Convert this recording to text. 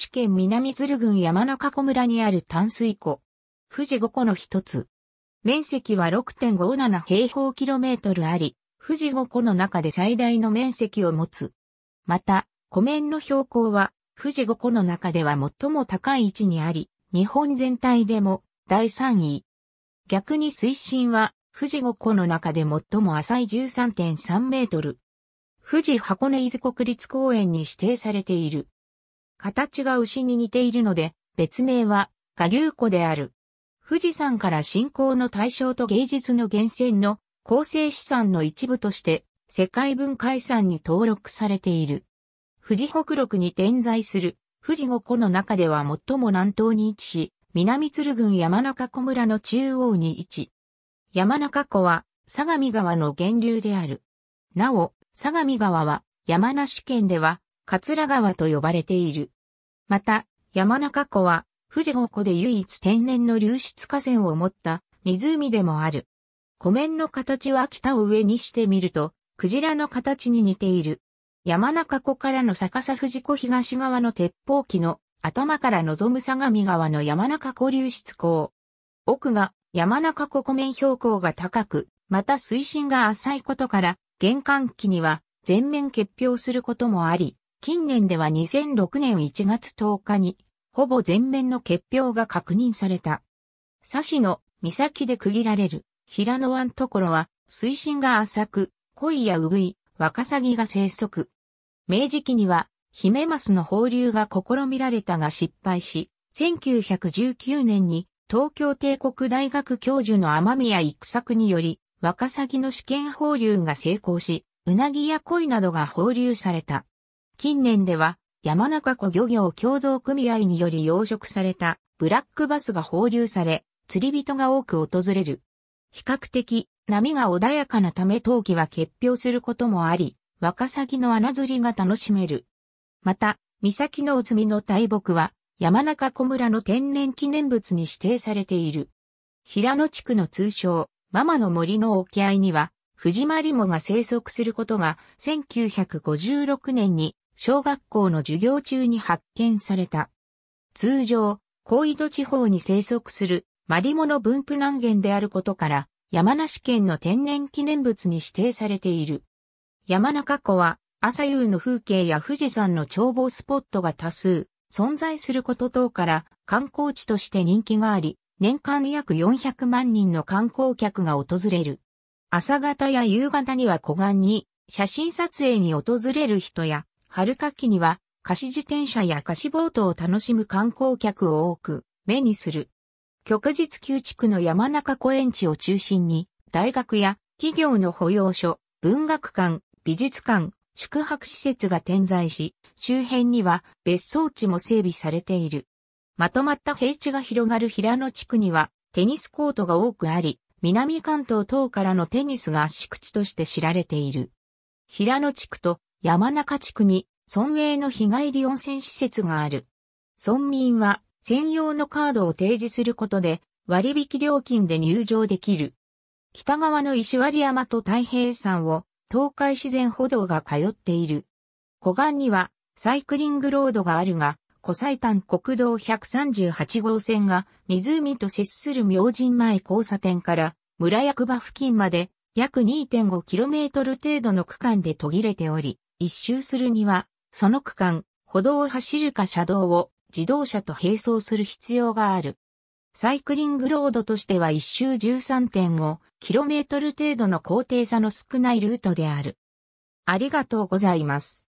知県南鶴郡山中湖村にある淡水湖。富士五湖の一つ。面積は6.57平方キロメートルあり、富士五湖の中で最大の面積を持つ。また、湖面の標高は、富士五湖の中では最も高い位置にあり、日本全体でも第3位。逆に水深は、富士五湖の中で最も浅い13.3メートル。富士箱根伊豆国立公園に指定されている。形が牛に似ているので、別名は、下牛湖である。富士山から信仰の対象と芸術の源泉の構成資産の一部として、世界文化遺産に登録されている。富士北麓に点在する富士五湖の中では最も南東に位置し、南鶴郡山中湖村の中央に位置。山中湖は相模川の源流である。なお、相模川は山梨県では桂川と呼ばれている。また、山中湖は、富士五湖で唯一天然の流出河川を持った湖でもある。湖面の形は北を上にしてみると、クジラの形に似ている。山中湖からの逆さ富士湖東側の鉄砲機の頭から望む相模川の山中湖流出港。奥が山中湖湖面標高が高く、また水深が浅いことから、玄関機には全面結氷することもあり、近年では2006年1月10日に、ほぼ全面の結氷が確認された。佐市の岬で区切られる平野湾ところは、水深が浅く、鯉やうぐい、ワカサギが生息。明治期には、ヒメマスの放流が試みられたが失敗し、1919年に東京帝国大学教授の天宮育作により、ワカサギの試験放流が成功し、うなぎや鯉などが放流された。近年では山中湖漁業協同組合により養殖されたブラックバスが放流され、釣り人が多く訪れる。比較的波が穏やかなため冬季は結氷することもあり、ワカサギの穴釣りが楽しめる。また、岬のお積みの大木は山中湖村の天然記念物に指定されている。平野地区の通称、ママの森の沖合には、藤マリモが生息することが1956年に小学校の授業中に発見された。通常、高緯度地方に生息するマリモの分布難源であることから、山梨県の天然記念物に指定されている。山中湖は、朝夕の風景や富士山の眺望スポットが多数存在すること等から観光地として人気があり、年間約400万人の観光客が訪れる。朝方や夕方には湖岸に写真撮影に訪れる人や春夏季には貸し自転車や貸しボートを楽しむ観光客を多く目にする。旭日旧地区の山中公園地を中心に大学や企業の保養所、文学館、美術館、宿泊施設が点在し、周辺には別荘地も整備されている。まとまった平地が広がる平野地区にはテニスコートが多くあり、南関東等からのテニスが宿地として知られている。平野地区と山中地区に村営の日帰り温泉施設がある。村民は専用のカードを提示することで割引料金で入場できる。北側の石割山と太平山を東海自然歩道が通っている。湖岸にはサイクリングロードがあるが、湖西端国道138号線が湖と接する明神前交差点から村役場付近まで約 2.5km 程度の区間で途切れており、一周するには、その区間、歩道を走るか車道を自動車と並走する必要がある。サイクリングロードとしては一周 13.5km 程度の高低差の少ないルートである。ありがとうございます。